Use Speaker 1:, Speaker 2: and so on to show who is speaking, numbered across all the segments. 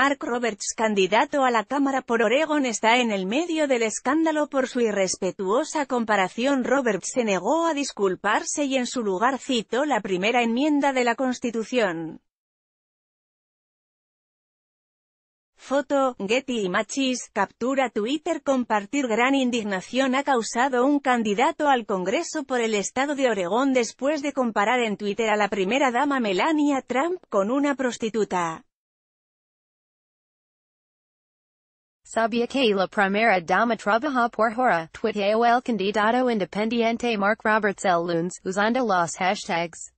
Speaker 1: Mark Roberts candidato a la Cámara por Oregón, está en el medio del escándalo por su irrespetuosa comparación. Roberts se negó a disculparse y en su lugar citó la primera enmienda de la Constitución. Foto, Getty Machis, captura Twitter Compartir gran indignación ha causado un candidato al Congreso por el estado de Oregón después de comparar en Twitter a la primera dama Melania Trump con una prostituta. Sabia que la primera dama trabaja por hora, tuiteo el candidato independiente Mark Roberts el lunes, usando los hashtags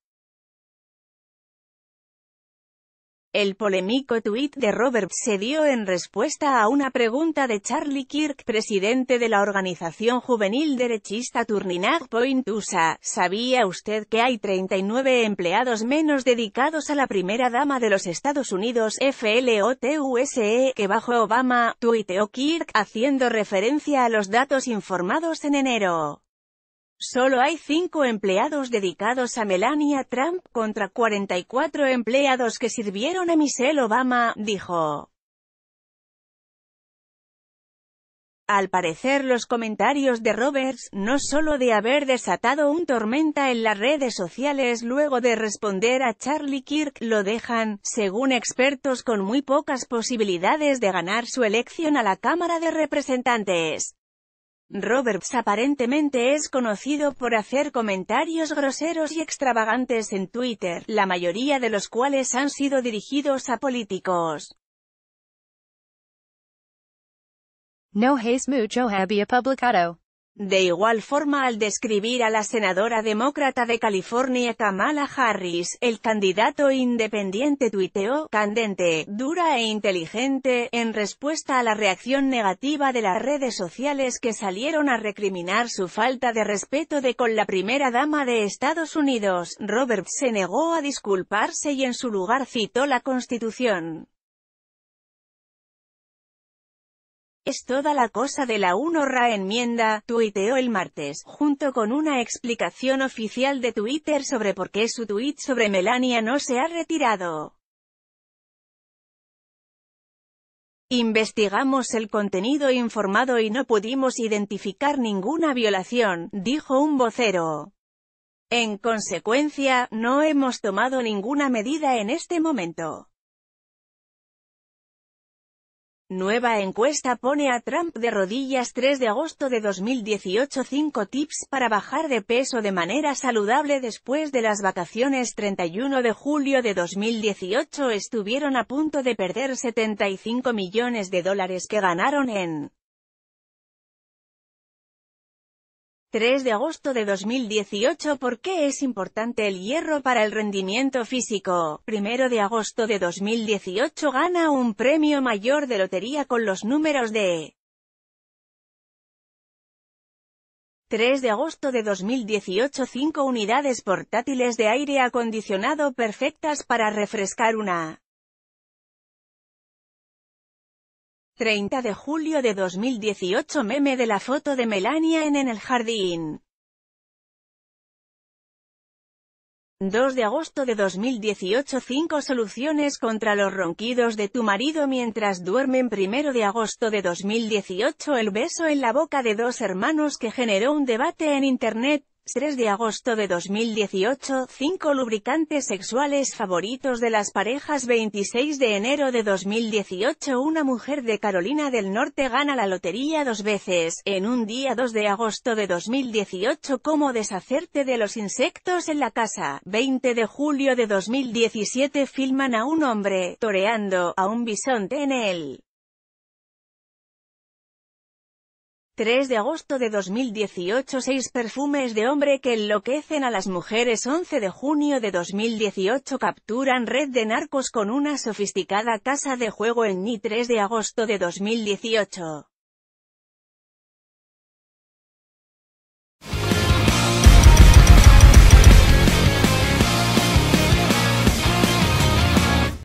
Speaker 1: El polémico tuit de Robert se dio en respuesta a una pregunta de Charlie Kirk, presidente de la organización juvenil derechista Turninag Point USA. ¿Sabía usted que hay 39 empleados menos dedicados a la primera dama de los Estados Unidos, FLOTUSE, que bajo Obama, tuiteó Kirk, haciendo referencia a los datos informados en enero? Solo hay cinco empleados dedicados a Melania Trump contra 44 empleados que sirvieron a Michelle Obama, dijo. Al parecer los comentarios de Roberts, no solo de haber desatado un tormenta en las redes sociales luego de responder a Charlie Kirk, lo dejan, según expertos con muy pocas posibilidades de ganar su elección a la Cámara de Representantes. Roberts aparentemente es conocido por hacer comentarios groseros y extravagantes en Twitter, la mayoría de los cuales han sido dirigidos a políticos. No es mucho había publicado. De igual forma al describir a la senadora demócrata de California Kamala Harris, el candidato independiente tuiteó, candente, dura e inteligente, en respuesta a la reacción negativa de las redes sociales que salieron a recriminar su falta de respeto de con la primera dama de Estados Unidos, Roberts se negó a disculparse y en su lugar citó la Constitución. Es toda la cosa de la 1RA enmienda, tuiteó el martes, junto con una explicación oficial de Twitter sobre por qué su tuit sobre Melania no se ha retirado. Investigamos el contenido informado y no pudimos identificar ninguna violación, dijo un vocero. En consecuencia, no hemos tomado ninguna medida en este momento. Nueva encuesta pone a Trump de rodillas 3 de agosto de 2018 5 tips para bajar de peso de manera saludable después de las vacaciones 31 de julio de 2018 estuvieron a punto de perder 75 millones de dólares que ganaron en 3 de agosto de 2018 ¿Por qué es importante el hierro para el rendimiento físico? 1 de agosto de 2018 gana un premio mayor de lotería con los números de 3 de agosto de 2018 5 unidades portátiles de aire acondicionado perfectas para refrescar una 30 de julio de 2018 Meme de la foto de Melania en, en el jardín. 2 de agosto de 2018 5 soluciones contra los ronquidos de tu marido mientras duermen 1 de agosto de 2018 el beso en la boca de dos hermanos que generó un debate en internet 3 de agosto de 2018, 5 lubricantes sexuales favoritos de las parejas 26 de enero de 2018 Una mujer de Carolina del Norte gana la lotería dos veces, en un día 2 de agosto de 2018 Cómo deshacerte de los insectos en la casa, 20 de julio de 2017 Filman a un hombre, toreando, a un bisonte en él. 3 de agosto de 2018 6 perfumes de hombre que enloquecen a las mujeres 11 de junio de 2018 capturan red de narcos con una sofisticada casa de juego en Ni 3 de agosto de 2018